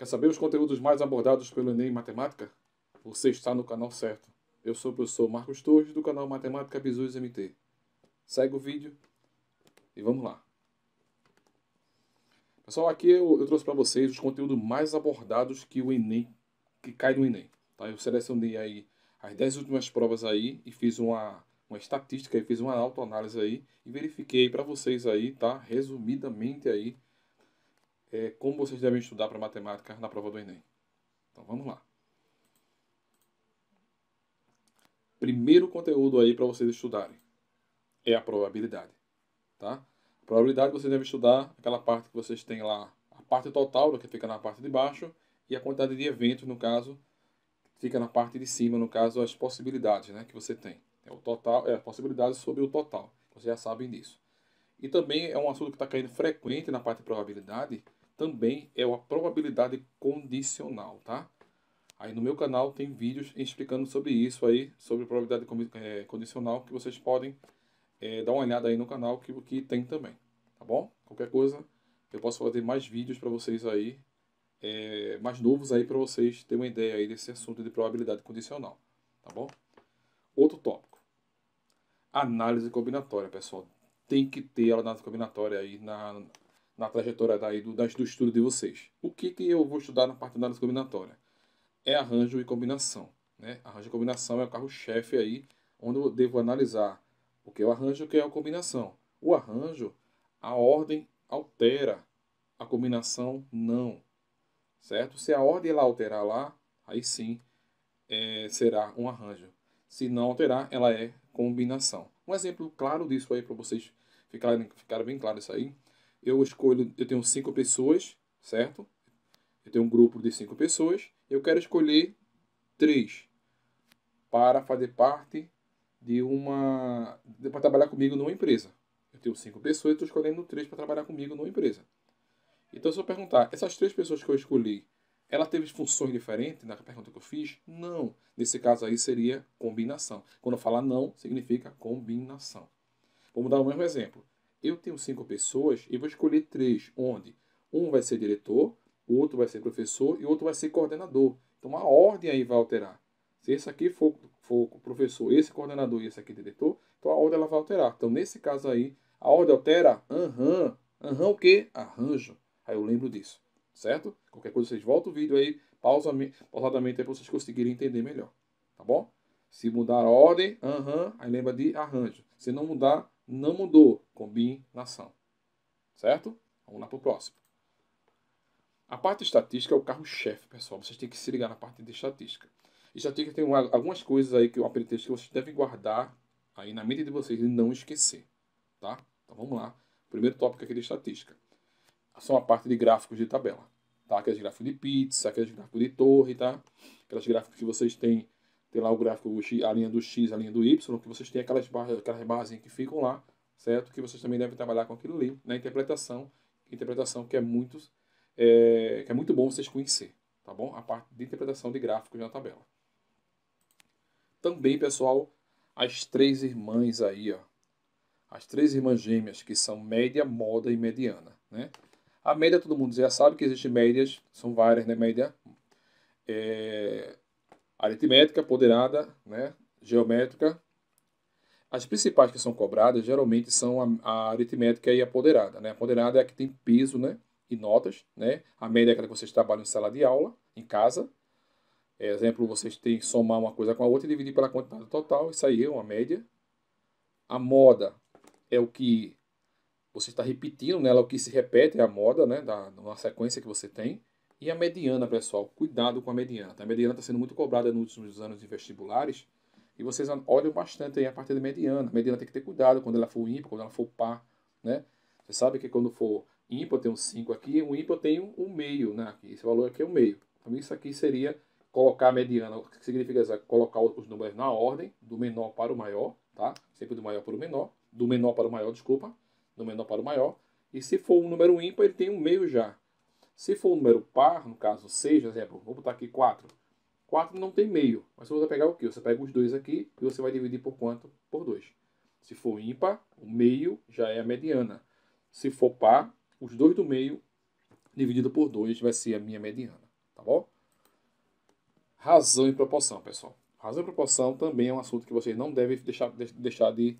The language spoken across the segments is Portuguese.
Quer saber os conteúdos mais abordados pelo Enem Matemática? Você está no canal certo. Eu sou o professor Marcos Torres, do canal Matemática Bisus MT. Segue o vídeo e vamos lá. Pessoal, aqui eu, eu trouxe para vocês os conteúdos mais abordados que o Enem, que cai no Enem. Tá? Eu selecionei aí as 10 últimas provas aí e fiz uma, uma estatística, e fiz uma autoanálise aí e verifiquei para vocês aí, tá? Resumidamente aí, é, como vocês devem estudar para matemática na prova do Enem. Então vamos lá. Primeiro conteúdo aí para vocês estudarem é a probabilidade, tá? A probabilidade você deve estudar aquela parte que vocês têm lá, a parte total, né, que fica na parte de baixo, e a quantidade de eventos, no caso, fica na parte de cima, no caso, as possibilidades, né, que você tem. É o total, é a possibilidade sobre o total. Vocês já sabem disso. E também é um assunto que está caindo frequente na parte de probabilidade, também é uma probabilidade condicional, tá? Aí no meu canal tem vídeos explicando sobre isso aí, sobre probabilidade é, condicional, que vocês podem é, dar uma olhada aí no canal que, que tem também, tá bom? Qualquer coisa, eu posso fazer mais vídeos para vocês aí, é, mais novos aí para vocês terem uma ideia aí desse assunto de probabilidade condicional, tá bom? Outro tópico, análise combinatória, pessoal. Tem que ter análise combinatória aí na, na trajetória daí do, das, do estudo de vocês. O que, que eu vou estudar na parte da análise combinatória? É arranjo e combinação. Né? Arranjo e combinação é o carro-chefe aí, onde eu devo analisar o que é o arranjo e o que é a combinação. O arranjo, a ordem altera, a combinação não. Certo? Se a ordem ela alterar lá, aí sim é, será um arranjo. Se não alterar, ela é combinação. Um exemplo claro disso aí para vocês ficarem, ficarem bem claro isso aí eu escolho, eu tenho cinco pessoas, certo? Eu tenho um grupo de cinco pessoas, eu quero escolher três para fazer parte de uma para trabalhar comigo numa empresa. Eu tenho cinco pessoas, estou escolhendo três para trabalhar comigo numa empresa. Então, se eu perguntar, essas três pessoas que eu escolhi, ela teve funções diferentes na pergunta que eu fiz? Não. Nesse caso aí seria combinação. Quando eu falar não, significa combinação. Vamos dar o mesmo exemplo eu tenho cinco pessoas e vou escolher três, onde um vai ser diretor, o outro vai ser professor e o outro vai ser coordenador. Então a ordem aí vai alterar. Se esse aqui for, for professor, esse coordenador e esse aqui diretor, então a ordem ela vai alterar. Então nesse caso aí, a ordem altera? Aham. Uhum. Aham uhum, o quê? Arranjo. Aí eu lembro disso, certo? Qualquer coisa vocês voltam o vídeo aí, pausa, pausadamente aí para vocês conseguirem entender melhor, tá bom? Se mudar a ordem, aham, uhum, aí lembra de arranjo. Se não mudar, não mudou. Combinação. Certo? Vamos lá para o próximo. A parte estatística é o carro-chefe, pessoal. Vocês têm que se ligar na parte de estatística. Estatística tem algumas coisas aí que eu aprendi que vocês devem guardar aí na mente de vocês e não esquecer. Tá? Então vamos lá. Primeiro tópico aqui de estatística. São a parte de gráficos de tabela. Tá? Aqueles gráficos de pizza, aqueles gráficos de torre, tá? Aqueles gráficos que vocês têm tem lá o gráfico, a linha do X, a linha do Y, que vocês têm aquelas barras, aquelas barras que ficam lá, certo? Que vocês também devem trabalhar com aquilo ali, na interpretação, interpretação que é muito, é, que é muito bom vocês conhecer, tá bom? A parte de interpretação de gráficos na tabela. Também, pessoal, as três irmãs aí, ó. As três irmãs gêmeas, que são média, moda e mediana, né? A média, todo mundo já sabe que existem médias, são várias, né? Média é, aritmética, ponderada, né, geométrica. As principais que são cobradas geralmente são a, a aritmética e a ponderada. Né? A ponderada é a que tem peso né, e notas. Né? A média é aquela que vocês trabalham em sala de aula, em casa. É, exemplo, vocês têm que somar uma coisa com a outra e dividir pela quantidade total. Isso aí é uma média. A moda é o que você está repetindo nela, o que se repete é a moda, né, da, uma sequência que você tem. E a mediana, pessoal, cuidado com a mediana. A mediana está sendo muito cobrada nos últimos anos de vestibulares. E vocês olham bastante aí a partir da mediana. A mediana tem que ter cuidado quando ela for ímpar, quando ela for par. Né? Você sabe que quando for ímpar eu tenho 5 aqui, o ímpar eu tenho um meio. Né? esse valor aqui é um meio. Então isso aqui seria colocar a mediana. O que significa é Colocar os números na ordem, do menor para o maior. Tá? Sempre do maior para o menor. Do menor para o maior, desculpa. Do menor para o maior. E se for um número ímpar, ele tem um meio já. Se for um número par, no caso 6, por exemplo, vou botar aqui 4. 4 não tem meio, mas você vai pegar o quê? Você pega os dois aqui e você vai dividir por quanto? Por 2. Se for ímpar, o meio já é a mediana. Se for par, os dois do meio dividido por 2 vai ser a minha mediana, tá bom? Razão e proporção, pessoal. Razão e proporção também é um assunto que vocês não devem deixar, deixar de,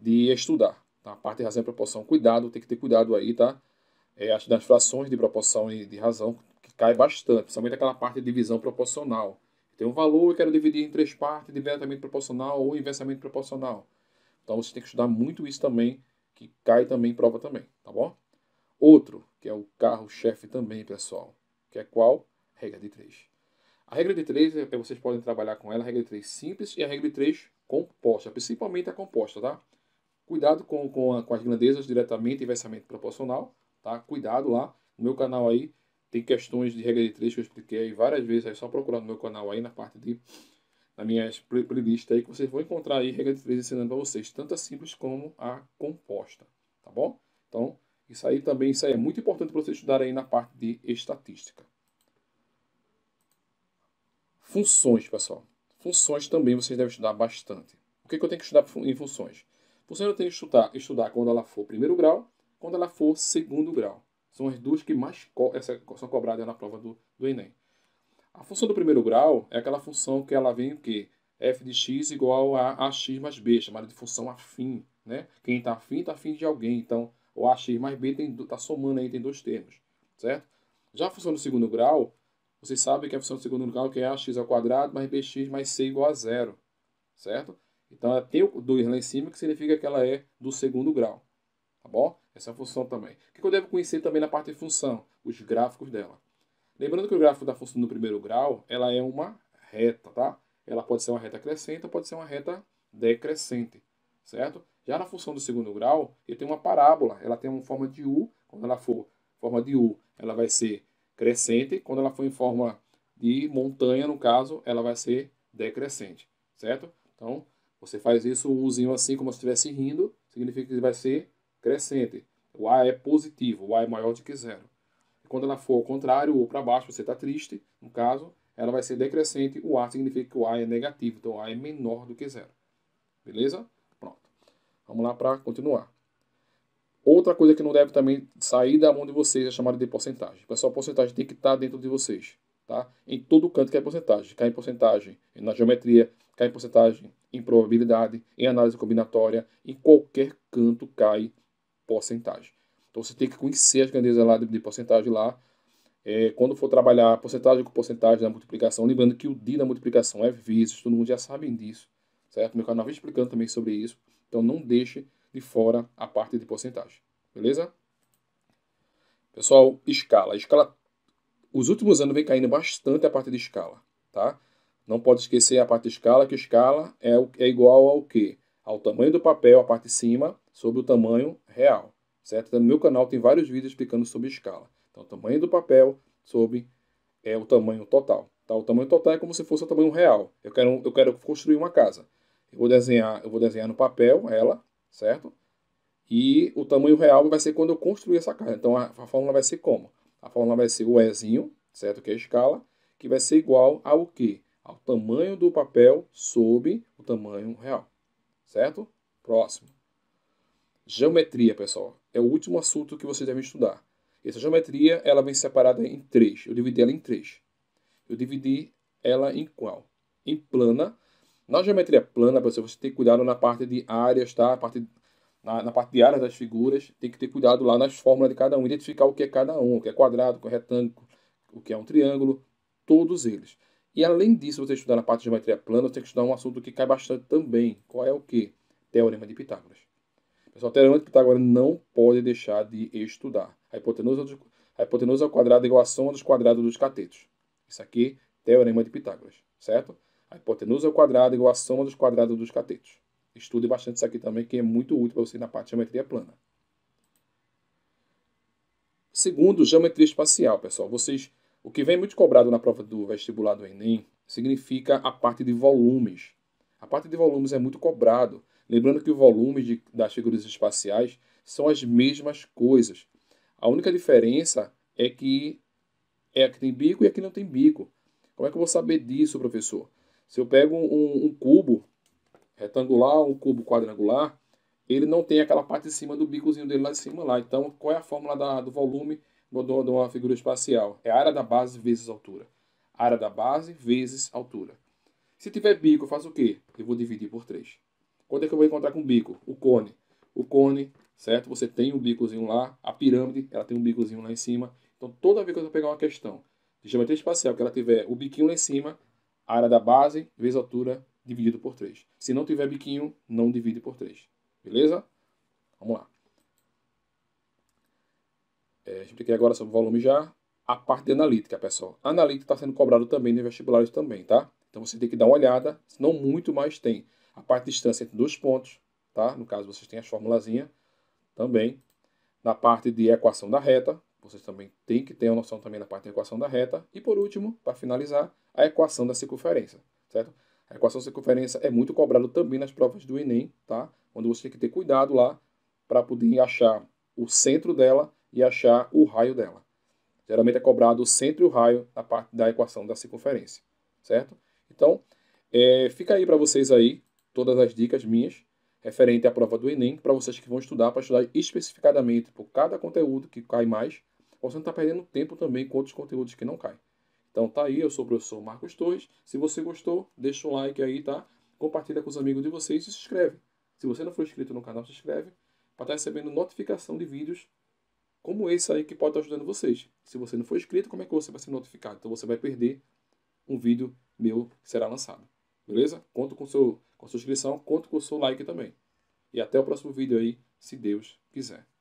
de estudar. Tá? A parte de razão e proporção, cuidado, tem que ter cuidado aí, tá? é, acho das frações de proporção e de razão que cai bastante, principalmente aquela parte de divisão proporcional. Tem um valor, eu quero dividir em três partes, diretamente proporcional ou inversamente proporcional. Então você tem que estudar muito isso também, que cai também em prova também, tá bom? Outro, que é o carro-chefe também, pessoal, que é qual? Regra de 3. A regra de 3, é, é, vocês podem trabalhar com ela, a regra de 3 simples e a regra de 3 composta, principalmente a composta, tá? Cuidado com, com, a, com as grandezas diretamente inversamente proporcional, tá? Cuidado lá, no meu canal aí tem questões de regra de três que eu expliquei várias vezes, é só procurar no meu canal aí na parte de na minha playlist aí que vocês vão encontrar aí regra de três ensinando para vocês, tanto a simples como a composta, tá bom? Então, isso aí também, isso aí é muito importante para você estudar aí na parte de estatística. Funções, pessoal. Funções também vocês devem estudar bastante. O que, que eu tenho que estudar em funções? Funções eu tenho que estudar, estudar quando ela for primeiro grau, quando ela for segundo grau. São as duas que mais co são cobradas na prova do, do Enem. A função do primeiro grau é aquela função que ela vem o quê? f de x igual a ax mais b, chamada de função afim. Né? Quem está afim, está afim de alguém. Então, o ax mais b está somando aí, tem dois termos. Certo? Já a função do segundo grau, vocês sabem que a função do segundo grau que é ax ao quadrado mais bx mais c igual a zero. Certo? Então, ela tem o 2 lá em cima, que significa que ela é do segundo grau. Tá bom? essa função também. O que eu devo conhecer também na parte de função? Os gráficos dela. Lembrando que o gráfico da função do primeiro grau, ela é uma reta, tá? Ela pode ser uma reta crescente ou pode ser uma reta decrescente, certo? Já na função do segundo grau, eu tenho uma parábola. Ela tem uma forma de U. Quando ela for forma de U, ela vai ser crescente. Quando ela for em forma de montanha, no caso, ela vai ser decrescente, certo? Então, você faz isso, o Uzinho assim, como se estivesse rindo, significa que vai ser crescente. O A é positivo, o A é maior do que zero. E quando ela for ao contrário ou para baixo, você está triste, no caso, ela vai ser decrescente. O A significa que o A é negativo, então o A é menor do que zero. Beleza? Pronto. Vamos lá para continuar. Outra coisa que não deve também sair da mão de vocês é chamada de porcentagem. Pessoal, a porcentagem tem que estar tá dentro de vocês. Tá? Em todo canto que é porcentagem. Cai em porcentagem na geometria, cai em porcentagem em probabilidade, em análise combinatória, em qualquer canto cai porcentagem porcentagem. Então você tem que conhecer as grandezas lá de, de porcentagem lá. É, quando for trabalhar porcentagem com porcentagem da multiplicação, lembrando que o D da multiplicação é vezes, todo mundo já sabe disso, certo? Meu canal vem explicando também sobre isso. Então não deixe de fora a parte de porcentagem, beleza? Pessoal, escala. Escala, os últimos anos vem caindo bastante a parte de escala, tá? Não pode esquecer a parte de escala, que escala é, é igual ao quê? ao tamanho do papel, a parte de cima, sobre o tamanho real, certo? Então, no meu canal tem vários vídeos explicando sobre escala. Então, o tamanho do papel sobre é, o tamanho total. Tá? O tamanho total é como se fosse o tamanho real. Eu quero, eu quero construir uma casa. Eu vou desenhar, eu vou desenhar no papel ela, certo? E o tamanho real vai ser quando eu construir essa casa. Então a, a fórmula vai ser como? A fórmula vai ser o Ezinho, certo? Que é a escala, que vai ser igual ao quê? Ao tamanho do papel sobre o tamanho real certo? Próximo. Geometria, pessoal, é o último assunto que vocês devem estudar. Essa geometria, ela vem separada em três. Eu dividi ela em três. Eu dividi ela em qual? Em plana. Na geometria plana, pessoal, você tem que cuidado na parte de áreas, tá? A parte, na, na parte de áreas das figuras, tem que ter cuidado lá nas fórmulas de cada um, identificar o que é cada um, o que é quadrado, o que é retângulo, o que é um triângulo, todos eles. E além disso, você estudar na parte de geometria plana, você tem que estudar um assunto que cai bastante também. Qual é o quê? Teorema de Pitágoras. Pessoal, teorema de Pitágoras não pode deixar de estudar. A hipotenusa, a hipotenusa ao quadrado é igual a soma dos quadrados dos catetos. Isso aqui, teorema de Pitágoras, certo? A hipotenusa ao quadrado é igual a soma dos quadrados dos catetos. Estude bastante isso aqui também, que é muito útil para você na parte de geometria plana. Segundo, geometria espacial, pessoal. Vocês o que vem muito cobrado na prova do vestibular do Enem significa a parte de volumes. A parte de volumes é muito cobrado. Lembrando que o volume de, das figuras espaciais são as mesmas coisas. A única diferença é que é a que tem bico e a que não tem bico. Como é que eu vou saber disso, professor? Se eu pego um, um cubo retangular, um cubo quadrangular, ele não tem aquela parte de cima do bicozinho dele lá de cima lá. Então, qual é a fórmula da, do volume Godot uma figura espacial. É a área da base vezes altura. A área da base vezes altura. Se tiver bico, eu faço o quê? Eu vou dividir por 3. Quanto é que eu vou encontrar com o bico? O cone. O cone, certo? Você tem um bicozinho lá. A pirâmide, ela tem um bicozinho lá em cima. Então, toda vez que eu pegar uma questão de geometria espacial que ela tiver o biquinho lá em cima, a área da base vezes altura dividido por 3. Se não tiver biquinho, não divide por 3. Beleza? Vamos lá. É, expliquei agora sobre o volume já. A parte de analítica, pessoal. A analítica está sendo cobrado também nos vestibulares também, tá? Então você tem que dar uma olhada, senão muito mais tem. A parte de distância entre dois pontos, tá? No caso, vocês têm as formulazinhas também. Na parte de equação da reta, vocês também têm que ter uma noção também da parte de equação da reta. E por último, para finalizar, a equação da circunferência, certo? A equação da circunferência é muito cobrado também nas provas do Enem, tá? quando você tem que ter cuidado lá para poder achar o centro dela e achar o raio dela. Geralmente é cobrado o centro e o raio na parte da equação da circunferência, certo? Então, é, fica aí para vocês aí todas as dicas minhas referente à prova do Enem, para vocês que vão estudar, para estudar especificadamente por cada conteúdo que cai mais, você não está perdendo tempo também com outros conteúdos que não caem. Então tá aí, eu sou o professor Marcos Torres. Se você gostou, deixa um like aí, tá? Compartilha com os amigos de vocês e se inscreve. Se você não for inscrito no canal, se inscreve para estar tá recebendo notificação de vídeos como esse aí que pode estar ajudando vocês. Se você não for inscrito, como é que você vai ser notificado? Então você vai perder um vídeo meu que será lançado. Beleza? Conto com, seu, com a sua inscrição, conto com o seu like também. E até o próximo vídeo aí, se Deus quiser.